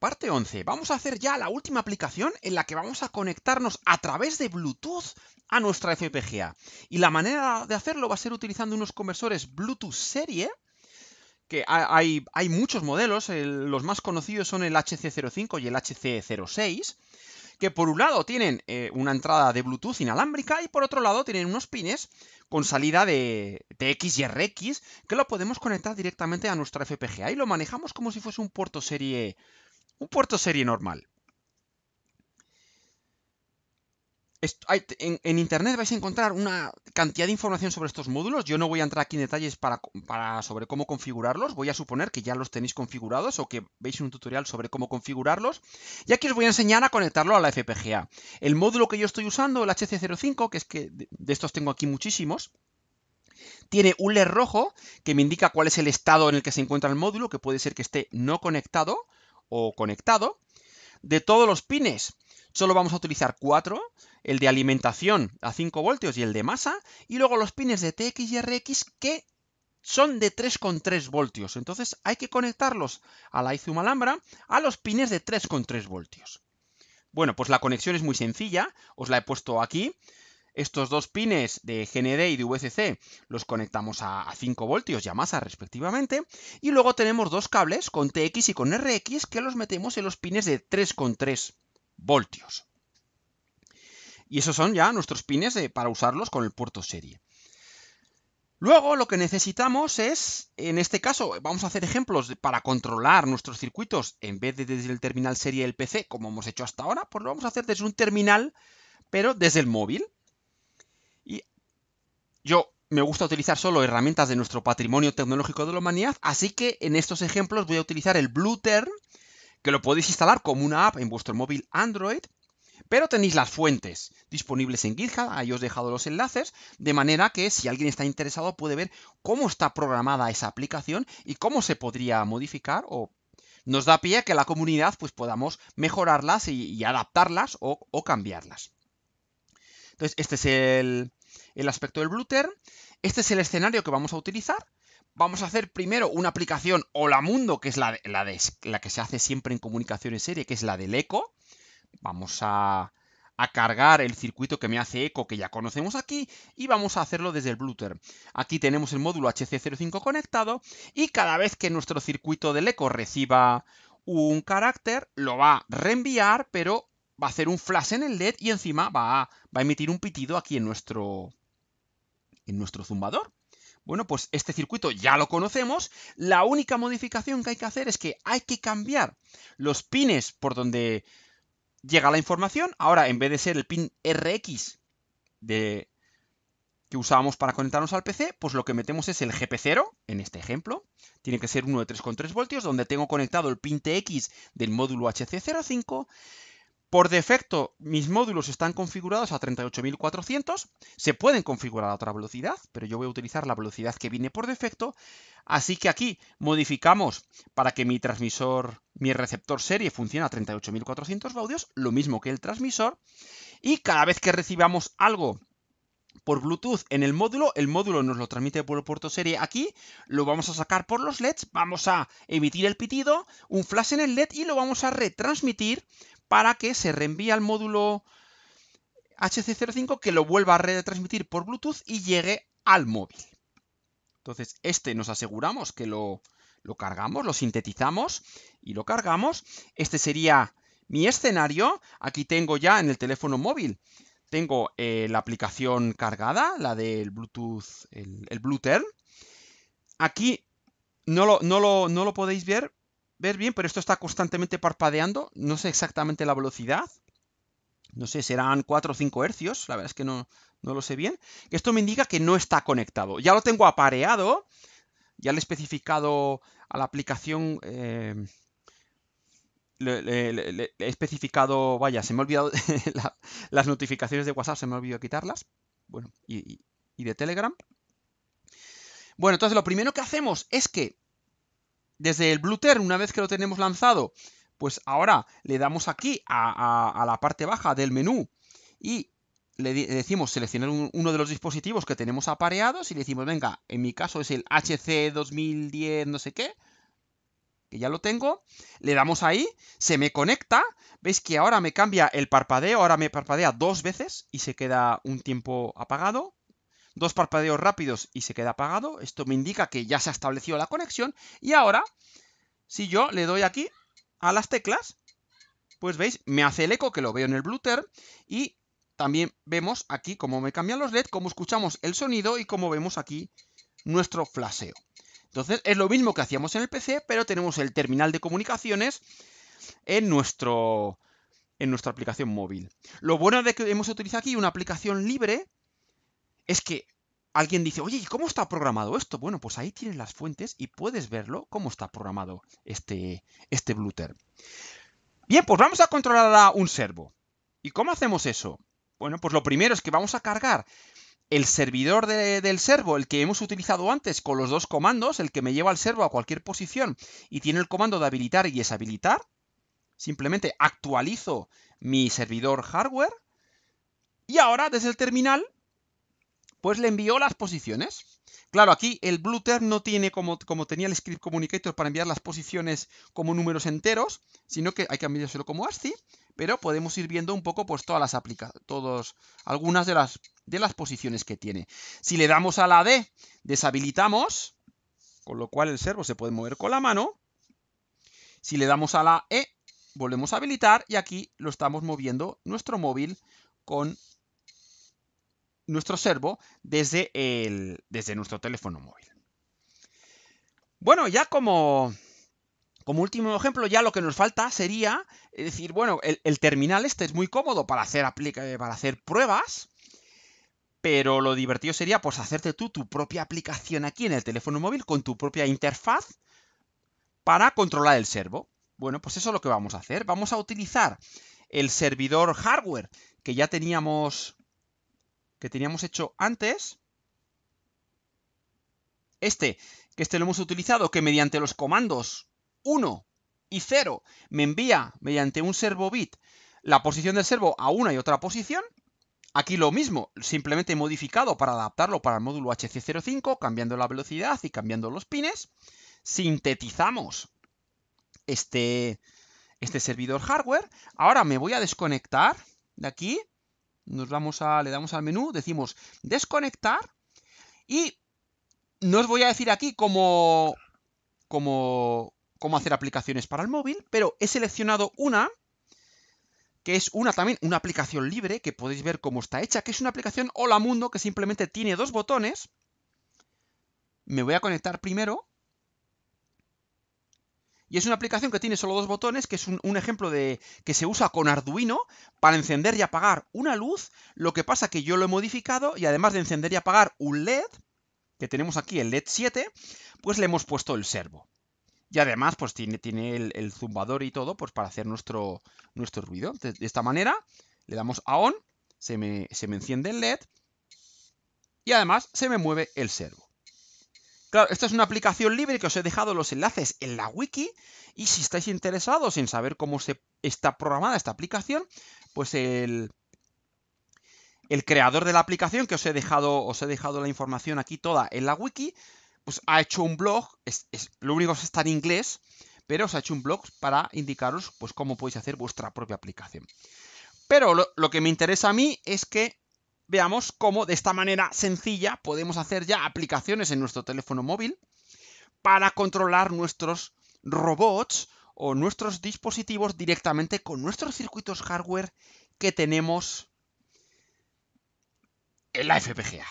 Parte 11. Vamos a hacer ya la última aplicación en la que vamos a conectarnos a través de Bluetooth a nuestra FPGA. Y la manera de hacerlo va a ser utilizando unos conversores Bluetooth serie, que hay, hay muchos modelos, los más conocidos son el HC05 y el HC06, que por un lado tienen eh, una entrada de Bluetooth inalámbrica y por otro lado tienen unos pines con salida de TX y RX que lo podemos conectar directamente a nuestra FPGA y lo manejamos como si fuese un puerto serie un puerto serie normal. en, internet vais a encontrar una cantidad de información sobre estos módulos. Yo no voy a entrar aquí en detalles para, sobre cómo configurarlos. Voy a suponer que ya los tenéis configurados o que veis un tutorial sobre cómo configurarlos. Y aquí os voy a enseñar a conectarlo a la FPGA. El módulo que yo estoy usando, el HC05, que es que de estos tengo aquí muchísimos, tiene un LED rojo que me indica cuál es el estado en el que se encuentra el módulo, que puede ser que esté no conectado o conectado. De todos los pines, solo vamos a utilizar cuatro, el de alimentación a 5 voltios y el de masa, y luego los pines de TX y RX que son de 3,3 voltios. Entonces hay que conectarlos a la Izum Alhambra a los pines de 3,3 voltios. Bueno, pues la conexión es muy sencilla, os la he puesto aquí. Estos dos pines de GND y de VCC los conectamos a, 5 voltios y a masa respectivamente. Y luego tenemos dos cables con TX y con RX que los metemos en los pines de 3,3 voltios. Y esos son ya nuestros pines para usarlos con el puerto serie. Luego lo que necesitamos es, en este caso, vamos a hacer ejemplos para controlar nuestros circuitos en vez de desde el terminal serie del PC, como hemos hecho hasta ahora, pues lo vamos a hacer desde un terminal, pero desde el móvil. Yo me gusta utilizar solo herramientas de nuestro patrimonio tecnológico de la humanidad, así que en estos ejemplos voy a utilizar el term que lo podéis instalar como una app en vuestro móvil Android, pero tenéis las fuentes disponibles en GitHub, ahí os he dejado los enlaces, de manera que si alguien está interesado puede ver cómo está programada esa aplicación y cómo se podría modificar o nos da pie a que la comunidad pues podamos mejorarlas y, adaptarlas o, o cambiarlas. Entonces, este es el, el aspecto del Bluter. Este es el escenario que vamos a utilizar. Vamos a hacer primero una aplicación Hola Mundo, que es la, que se hace siempre en comunicación en serie, que es la del eco. Vamos a, cargar el circuito que me hace eco que ya conocemos aquí y vamos a hacerlo desde el Bluetooth. Aquí tenemos el módulo HC05 conectado y cada vez que nuestro circuito del eco reciba un carácter lo va a reenviar pero va a hacer un flash en el LED y encima va a emitir un pitido aquí en nuestro, en nuestro zumbador. Bueno, pues este circuito ya lo conocemos. La única modificación que hay que hacer es que hay que cambiar los pines por donde llega la información. Ahora, en vez de ser el pin RX de, que usábamos para conectarnos al PC, pues lo que metemos es el GP0, en este ejemplo. Tiene que ser uno de 3,3 voltios, donde tengo conectado el pin TX del módulo HC05 por defecto, mis módulos están configurados a 38.400, se pueden configurar a otra velocidad, pero yo voy a utilizar la velocidad que viene por defecto, así que aquí modificamos para que mi transmisor, mi receptor serie funcione a 38.400 baudios, lo mismo que el transmisor, y cada vez que recibamos algo por Bluetooth en el módulo, el módulo nos lo transmite por el puerto serie aquí, lo vamos a sacar por los LEDs, vamos a emitir el pitido, un flash en el LED y lo vamos a retransmitir para que se reenvíe al módulo HC05 que lo vuelva a retransmitir por Bluetooth y llegue al móvil. Entonces, este nos aseguramos que lo, cargamos, lo sintetizamos y lo cargamos. Este sería mi escenario. Aquí tengo ya en el teléfono móvil, tengo eh, la aplicación cargada, la del Bluetooth, el, el Bluetooth. Aquí no lo, no, no lo podéis ver, ver bien, pero esto está constantemente parpadeando. No sé exactamente la velocidad. No sé, serán 4 o 5 hercios. La verdad es que no, no lo sé bien. Esto me indica que no está conectado. Ya lo tengo apareado. Ya le he especificado a la aplicación... Eh, le, he especificado, vaya, se me ha olvidado las notificaciones de WhatsApp, se me ha olvidado quitarlas. Bueno, y de Telegram. Bueno, entonces lo primero que hacemos es que desde el Bluetooth, una vez que lo tenemos lanzado, pues ahora le damos aquí a, la parte baja del menú y le decimos seleccionar uno de los dispositivos que tenemos apareados y le decimos, venga, en mi caso es el HC 2010 no sé qué, que ya lo tengo, le damos ahí, se me conecta, veis que ahora me cambia el parpadeo, ahora me parpadea dos veces y se queda un tiempo apagado, dos parpadeos rápidos y se queda apagado. Esto me indica que ya se ha establecido la conexión. Y ahora, si yo le doy aquí a las teclas, pues veis, me hace el eco que lo veo en el Bluetooth y también vemos aquí cómo me cambian los LED, cómo escuchamos el sonido y cómo vemos aquí nuestro flaseo. Entonces es lo mismo que hacíamos en el PC, pero tenemos el terminal de comunicaciones en, nuestro, en nuestra aplicación móvil. Lo bueno de que hemos utilizado aquí una aplicación libre es que alguien dice, oye, ¿y cómo está programado esto? Bueno, pues ahí tienes las fuentes y puedes verlo cómo está programado este, este Bluter. Bien, pues vamos a controlar a un servo. ¿Y cómo hacemos eso? Bueno, pues lo primero es que vamos a cargar el servidor del servo, el que hemos utilizado antes con los dos comandos, el que me lleva al servo a cualquier posición y tiene el comando de habilitar y deshabilitar. Simplemente actualizo mi servidor hardware. Y ahora desde el terminal pues le envió las posiciones. Claro, aquí el Bluetooth no tiene como, como, tenía el script communicator para enviar las posiciones como números enteros, sino que hay que enviárselo como ASCII, pero podemos ir viendo un poco pues todas las aplicaciones, algunas de las, de las posiciones que tiene. Si le damos a la D, deshabilitamos, con lo cual el servo se puede mover con la mano. Si le damos a la E, volvemos a habilitar y aquí lo estamos moviendo nuestro móvil con nuestro servo desde, el, desde nuestro teléfono móvil. Bueno, ya como, como último ejemplo, ya lo que nos falta sería eh, decir, bueno, el, terminal este es muy cómodo para hacer, eh, para hacer pruebas, pero lo divertido sería pues hacerte tú tu propia aplicación aquí en el teléfono móvil con tu propia interfaz para controlar el servo. Bueno, pues eso es lo que vamos a hacer. Vamos a utilizar el servidor hardware que ya teníamos que teníamos hecho antes. Este, que este lo hemos utilizado, que mediante los comandos 1 y 0 me envía mediante un servo bit la posición del servo a una y otra posición. Aquí lo mismo, simplemente modificado para adaptarlo para el módulo HC05, cambiando la velocidad y cambiando los pines. Sintetizamos este, este servidor hardware. Ahora me voy a desconectar de aquí nos vamos a, le damos al menú, decimos desconectar y no os voy a decir aquí cómo, cómo, cómo hacer aplicaciones para el móvil, pero he seleccionado una que es una también una aplicación libre que podéis ver cómo está hecha, que es una aplicación Hola Mundo que simplemente tiene dos botones. Me voy a conectar primero y es una aplicación que tiene solo dos botones, que es un, ejemplo de que se usa con Arduino para encender y apagar una luz. Lo que pasa que yo lo he modificado y además de encender y apagar un LED, que tenemos aquí el LED 7, pues le hemos puesto el servo. Y además, pues tiene, el, zumbador y todo, pues para hacer nuestro, nuestro ruido. De, esta manera, le damos a on, se me, se me enciende el LED y además se me mueve el servo. Claro, esta es una aplicación libre que os he dejado los enlaces en la wiki y si estáis interesados en saber cómo se está programada esta aplicación, pues el, creador de la aplicación que os he dejado, os he dejado la información aquí toda en la wiki, pues ha hecho un blog, lo único que está en inglés, pero os ha hecho un blog para indicaros pues cómo podéis hacer vuestra propia aplicación. Pero lo que me interesa a mí es que veamos cómo de esta manera sencilla podemos hacer ya aplicaciones en nuestro teléfono móvil para controlar nuestros robots o nuestros dispositivos directamente con nuestros circuitos hardware que tenemos en la FPGA.